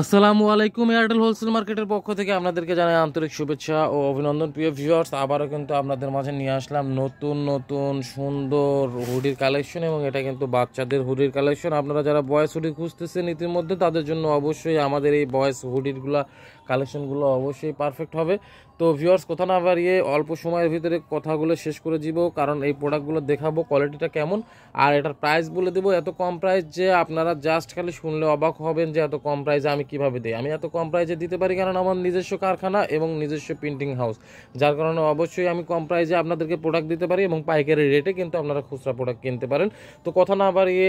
আসসালামু আলাইকুম Airtel wholesale মার্কেটের পক্ষ থেকে আপনাদেরকে জানাই আন্তরিক শুভেচ্ছা ও অভিনন্দন প্রিয় ভিউয়ার্স আবারও কিন্তু আপনাদের মাঝে নিয়ে আসলাম নতুন নতুন সুন্দর হুডির কালেকশন এবং এটা কিন্তু বাচ্চাদের হুডির কালেকশন আপনারা যারা বয়স হুডি খুঁজতেছেন ইতিমধ্যে তাদের জন্য অবশ্যই আমাদের এই বয়স হুডিরগুলো কালেকশনগুলো অবশ্যই পারফেক্ট হবে তো ভিউয়ার্স কোথা না বাড়িয়ে অল্প সময়ের ভিতরে কথাগুলো শেষ করে দিব কারণ এই প্রোডাক্টগুলো দেখাবো কোয়ালিটিটা কেমন আর এটার প্রাইস বলে দেবো এত কম প্রাইস যে আপনারা জাস্ট খালি শুনলে অবাক হবেন যে এত কম প্রাইস আমি আমি কিভাবে দিই আমি এত কম প্রাইজে দিতে পারি কারণ আমার নিজস্ব কারখানা এবং নিজস্ব প্রিন্টিং হাউস যার কারণে অবশ্যই আমি কম প্রাইজে আপনাদেরকে প্রোডাক্ট দিতে পারি এবং পাইকারি রেটে কিন্তু আপনারা খুচরা প্রোডাক্ট কিনতে পারেন তো কথা না বাড়িয়ে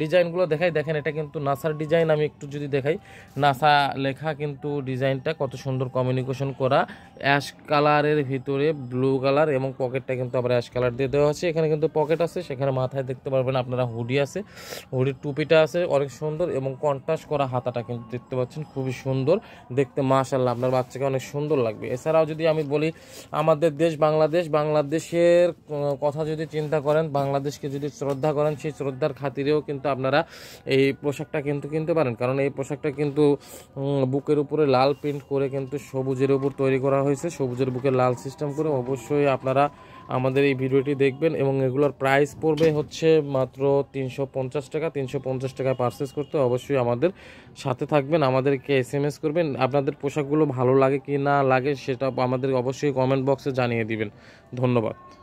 ডিজাইনগুলো দেখাই দেখেন এটা কিন্তু নাসার ডিজাইন আমি একটু যদি দেখাই নাসা লেখা কিন্তু ডিজাইনটা কত সুন্দর কমিউনিকেশন করা অ্যাশ কালারের ভিতরে ব্লু কালার এবং পকেটটা কিন্তু আবার অ্যাশ কালার দিয়ে দেওয়া আছে এখানে কিন্তু পকেট আছে সেখানে মাথায় দেখতে পারবেন আপনারা হুডি আছে হুডির টুপিটা আছে অনেক সুন্দর এবং কন্টাস করা হাতাটা কিন্তু দেখতে পাচ্ছেন খুবই সুন্দর দেখতে মাশাল্লাহ আপনার বাচ্চাকে অনেক সুন্দর লাগবে এছাড়াও যদি আমি বলি আমাদের দেশ বাংলাদেশ বাংলাদেশের কথা যদি চিন্তা করেন বাংলাদেশকে যদি শ্রদ্ধা করেন সেই শ্রদ্ধার খাতিরেও কিন্তু কিন্তু আপনারা এই পোশাকটা কিন্তু কিনতে পারেন কারণ এই পোশাকটা কিন্তু বুকের উপরে লাল প্রিন্ট করে কিন্তু সবুজের উপর তৈরি করা হয়েছে সবুজের বুকে লাল সিস্টেম করে অবশ্যই আপনারা আমাদের এই ভিডিওটি দেখবেন এবং এগুলোর প্রাইস পড়বে হচ্ছে মাত্র তিনশো টাকা তিনশো টাকায় পারচেস করতে অবশ্যই আমাদের সাথে থাকবেন আমাদেরকে এস এম এস করবেন আপনাদের পোশাকগুলো ভালো লাগে কি না লাগে সেটা আমাদের অবশ্যই কমেন্ট বক্সে জানিয়ে দিবেন ধন্যবাদ